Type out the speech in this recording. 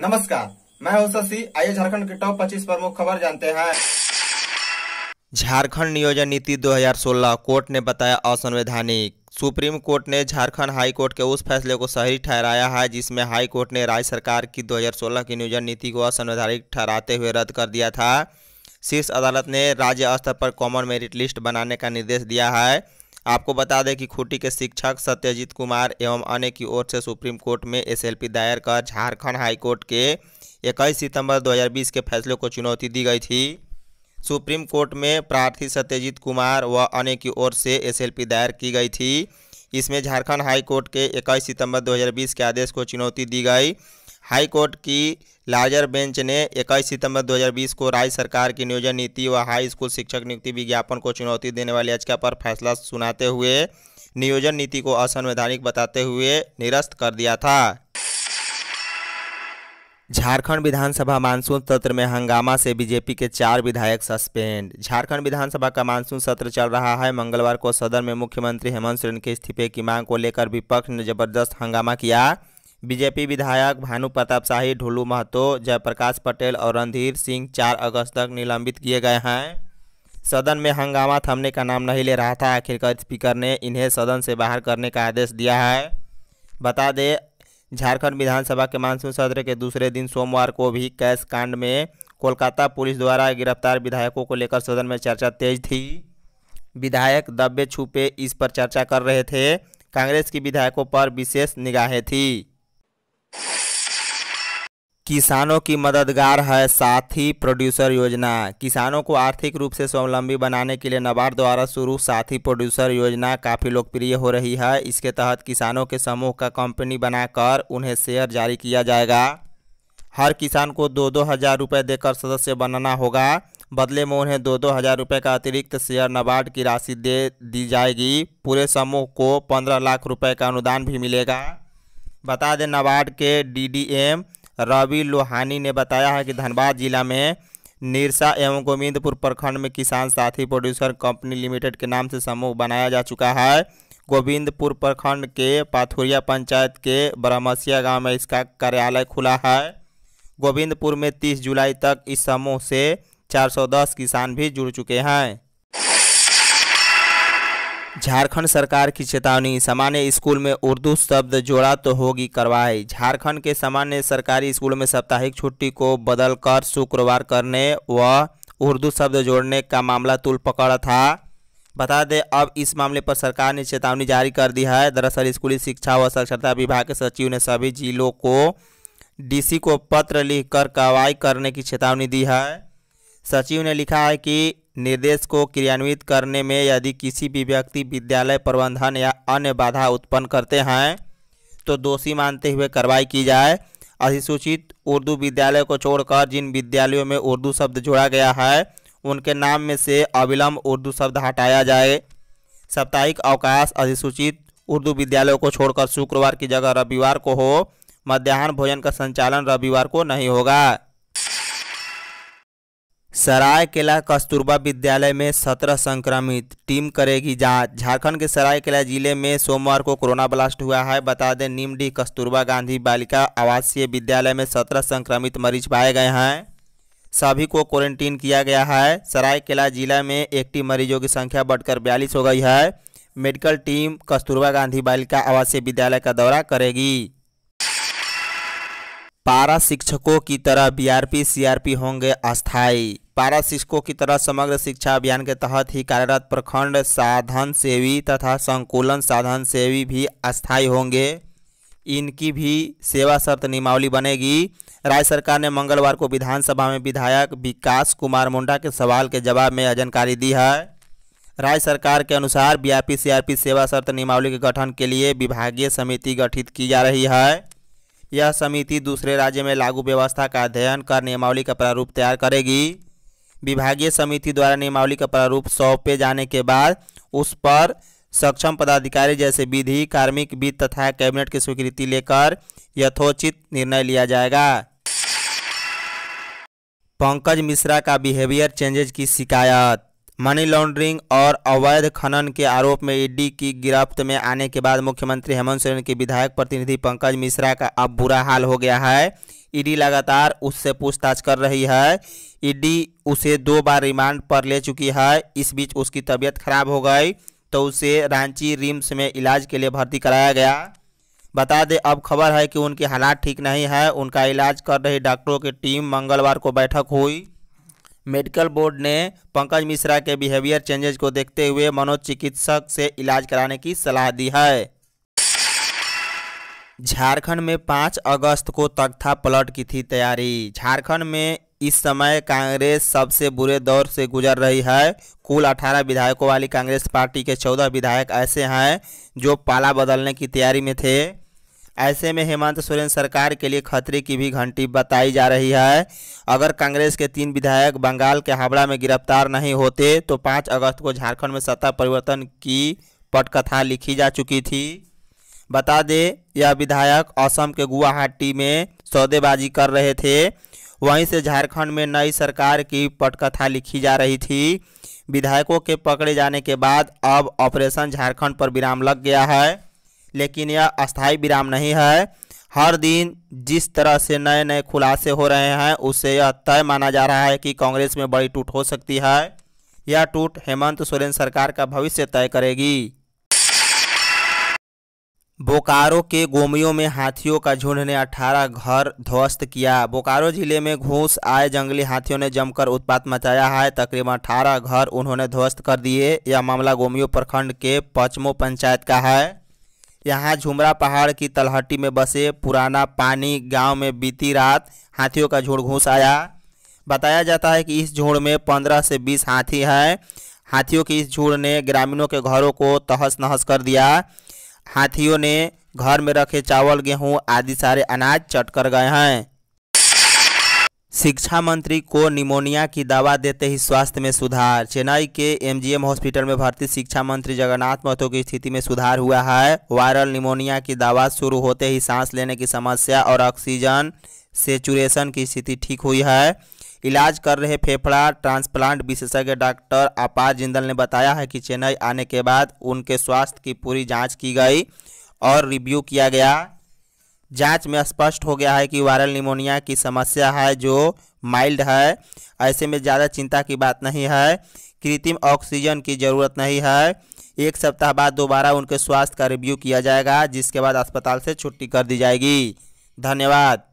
नमस्कार मैं हूं शशि आइए झारखंड के टॉप 25 प्रमुख खबर जानते हैं झारखंड नियोजन नीति 2016 कोर्ट ने बताया असंवैधानिक सुप्रीम कोर्ट ने झारखंड हाई कोर्ट के उस फैसले को सही ठहराया है जिसमें हाई कोर्ट ने राज्य सरकार की 2016 की नियोजन नीति को असंवैधानिक ठहराते हुए रद्द कर दिया था शीर्ष अदालत ने राज्य स्तर पर कॉमन मेरिट लिस्ट बनाने का निर्देश दिया है आपको बता दें कि खूंटी के शिक्षक सत्यजीत कुमार एवं अन्य की ओर से सुप्रीम कोर्ट में एसएलपी दायर कर झारखंड हाईकोर्ट के इक्कीस सितंबर 2020 के फैसले को चुनौती दी गई थी सुप्रीम कोर्ट में प्रार्थी सत्यजीत कुमार व अन्य की ओर से एस दायर की गई थी इसमें झारखंड हाई कोर्ट के 21 सितंबर 2020 के आदेश को चुनौती दी गई हाई कोर्ट की लार्जर बेंच ने 21 सितंबर 2020 को राज्य सरकार की नियोजन नीति व हाई स्कूल शिक्षक नियुक्ति विज्ञापन को चुनौती देने वाली याचिका पर फैसला सुनाते हुए नियोजन नीति को असंवैधानिक बताते हुए निरस्त कर दिया था झारखंड विधानसभा मानसून सत्र में हंगामा से बीजेपी के चार विधायक सस्पेंड झारखंड विधानसभा का मानसून सत्र चल रहा है मंगलवार को सदन में मुख्यमंत्री हेमंत सोरेन के इस्तीफे की मांग को लेकर विपक्ष ने जबरदस्त हंगामा किया बीजेपी विधायक भानु प्रताप शाही ढुल्लू महतो जयप्रकाश पटेल और रणधीर सिंह चार अगस्त तक निलंबित किए गए हैं सदन में हंगामा थमने का नाम नहीं ले रहा था आखिरकार स्पीकर ने इन्हें सदन से बाहर करने का आदेश दिया है बता दें झारखंड विधानसभा के मानसून सत्र के दूसरे दिन सोमवार को भी कैश कांड में कोलकाता पुलिस द्वारा गिरफ्तार विधायकों को लेकर सदन में चर्चा तेज थी विधायक दबे छुपे इस पर चर्चा कर रहे थे कांग्रेस की विधायकों पर विशेष निगाहें थीं किसानों की मददगार है साथी प्रोड्यूसर योजना किसानों को आर्थिक रूप से स्वावलंबी बनाने के लिए नबार्ड द्वारा शुरू साथी प्रोड्यूसर योजना काफ़ी लोकप्रिय हो रही है इसके तहत किसानों के समूह का कंपनी बनाकर उन्हें शेयर जारी किया जाएगा हर किसान को दो दो हज़ार रुपये देकर सदस्य बनना होगा बदले में उन्हें दो दो हज़ार रुपये का अतिरिक्त शेयर नबार्ड की राशि दे दी जाएगी पूरे समूह को पंद्रह लाख रुपये का अनुदान भी मिलेगा बता दें नबार्ड के डी रवि लोहानी ने बताया है कि धनबाद जिला में निरसा एवं गोविंदपुर प्रखंड में किसान साथी प्रोड्यूसर कंपनी लिमिटेड के नाम से समूह बनाया जा चुका है गोविंदपुर प्रखंड के पाथुरिया पंचायत के ब्रह्मसिया गांव में इसका कार्यालय खुला है गोविंदपुर में 30 जुलाई तक इस समूह से 410 किसान भी जुड़ चुके हैं झारखंड सरकार की चेतावनी सामान्य स्कूल में उर्दू शब्द जोड़ा तो होगी कार्रवाई झारखंड के सामान्य सरकारी स्कूल में साप्ताहिक छुट्टी को बदलकर शुक्रवार करने व उर्दू शब्द जोड़ने का मामला तुल पकड़ा था बता दें अब इस मामले पर सरकार ने चेतावनी जारी कर दी है दरअसल स्कूली शिक्षा व साक्षरता विभाग के सचिव ने सभी जिलों को डीसी को पत्र लिखकर कार्रवाई करने की चेतावनी दी है सचिव ने लिखा है कि निर्देश को क्रियान्वित करने में यदि किसी भी व्यक्ति विद्यालय प्रबंधन या अन्य बाधा उत्पन्न करते हैं तो दोषी मानते हुए कार्रवाई की जाए अधिसूचित उर्दू विद्यालय को छोड़कर जिन विद्यालयों में उर्दू शब्द जोड़ा गया है उनके नाम में से अविलंब उर्दू शब्द हटाया जाए साप्ताहिक अवकाश अधिसूचित उर्दू विद्यालयों को छोड़कर शुक्रवार की जगह रविवार को हो मध्याह्न भोजन का संचालन रविवार को नहीं होगा सरायकेला कस्तूरबा विद्यालय में सत्रह संक्रमित टीम करेगी जांच झारखंड के सरायकेला जिले में सोमवार को कोरोना ब्लास्ट हुआ है बता दें निमडी कस्तूरबा गांधी बालिका आवासीय विद्यालय में सत्रह संक्रमित मरीज पाए गए हैं सभी को क्वारंटीन किया गया है सरायकेला जिला में एक्टिव मरीजों की संख्या बढ़कर बयालीस हो गई है मेडिकल टीम कस्तूरबा गांधी बालिका आवासीय विद्यालय का दौरा करेगी पारा शिक्षकों की तरह बीआरपी सीआरपी होंगे अस्थाई पारा शिक्षकों की तरह समग्र शिक्षा अभियान के तहत ही कार्यरत प्रखंड साधन सेवी तथा संकुलन साधन सेवी भी अस्थायी होंगे इनकी भी सेवा शर्त नियमावली बनेगी राज्य सरकार ने मंगलवार को विधानसभा में विधायक विकास कुमार मुंडा के सवाल के जवाब में यह जानकारी दी है राज्य सरकार के अनुसार आर सीआरपी सेवा शर्त नियमावली के गठन के लिए विभागीय समिति गठित की जा रही है यह समिति दूसरे राज्य में लागू व्यवस्था का अध्ययन कर नियमावली का प्रारूप तैयार करेगी विभागीय समिति द्वारा नियमावली का प्रारूप सौंपे जाने के बाद उस पर सक्षम पदाधिकारी जैसे विधि कार्मिक वित्त तथा कैबिनेट की स्वीकृति लेकर यथोचित निर्णय लिया जाएगा पंकज मिश्रा का बिहेवियर चेंजेज की शिकायत मनी लॉन्ड्रिंग और अवैध खनन के आरोप में ईडी की गिरफ्त में आने के बाद मुख्यमंत्री हेमंत सोरेन के विधायक प्रतिनिधि पंकज मिश्रा का अब बुरा हाल हो गया है ईडी लगातार उससे पूछताछ कर रही है ईडी उसे दो बार रिमांड पर ले चुकी है इस बीच उसकी तबीयत खराब हो गई तो उसे रांची रिम्स में इलाज के लिए भर्ती कराया गया बता दें अब खबर है कि उनकी हालात ठीक नहीं है उनका इलाज कर रही डॉक्टरों की टीम मंगलवार को बैठक हुई मेडिकल बोर्ड ने पंकज मिश्रा के बिहेवियर चेंजेस को देखते हुए मनोचिकित्सक से इलाज कराने की सलाह दी है झारखंड में पाँच अगस्त को तख्ता पलट की थी तैयारी झारखंड में इस समय कांग्रेस सबसे बुरे दौर से गुजर रही है कुल 18 विधायकों वाली कांग्रेस पार्टी के 14 विधायक ऐसे हैं जो पाला बदलने की तैयारी में थे ऐसे में हेमंत सोरेन सरकार के लिए खतरे की भी घंटी बताई जा रही है अगर कांग्रेस के तीन विधायक बंगाल के हावड़ा में गिरफ्तार नहीं होते तो पाँच अगस्त को झारखंड में सत्ता परिवर्तन की पटकथा लिखी जा चुकी थी बता दे यह विधायक असम के गुवाहाटी में सौदेबाजी कर रहे थे वहीं से झारखंड में नई सरकार की पटकथा लिखी जा रही थी विधायकों के पकड़े जाने के बाद अब ऑपरेशन झारखंड पर विराम लग गया है लेकिन यह अस्थायी विराम नहीं है हर दिन जिस तरह से नए नए खुलासे हो रहे हैं उससे यह तय माना जा रहा है कि कांग्रेस में बड़ी टूट हो सकती है यह टूट हेमंत सोरेन सरकार का भविष्य तय करेगी बोकारो के गोमियों में हाथियों का झुंड ने 18 घर ध्वस्त किया बोकारो जिले में घूस आए जंगली हाथियों ने जमकर उत्पात मचाया है तकरीबन 18 घर उन्होंने ध्वस्त कर दिए यह मामला गोमियों प्रखंड के पचमो पंचायत का है यहाँ झुमरा पहाड़ की तलहटी में बसे पुराना पानी गांव में बीती रात हाथियों का झुंड घुस आया बताया जाता है कि इस झुंड में पंद्रह से बीस हाथी हैं हाथियों की इस झुंड ने ग्रामीणों के घरों को तहस नहस कर दिया हाथियों ने घर में रखे चावल गेहूँ आदि सारे अनाज चट कर गए हैं शिक्षा मंत्री को निमोनिया की दवा देते ही स्वास्थ्य में सुधार चेन्नई के एमजीएम हॉस्पिटल में भर्ती शिक्षा मंत्री जगन्नाथ महतो की स्थिति में सुधार हुआ है वायरल निमोनिया की दवा शुरू होते ही सांस लेने की समस्या और ऑक्सीजन सेचुरेशन की स्थिति ठीक हुई है इलाज कर रहे फेफड़ा ट्रांसप्लांट विशेषज्ञ डॉक्टर अपार जिंदल ने बताया है कि चेन्नई आने के बाद उनके स्वास्थ्य की पूरी जांच की गई और रिव्यू किया गया जांच में स्पष्ट हो गया है कि वायरल निमोनिया की समस्या है जो माइल्ड है ऐसे में ज़्यादा चिंता की बात नहीं है कृत्रिम ऑक्सीजन की ज़रूरत नहीं है एक सप्ताह बाद दोबारा उनके स्वास्थ्य का रिव्यू किया जाएगा जिसके बाद अस्पताल से छुट्टी कर दी जाएगी धन्यवाद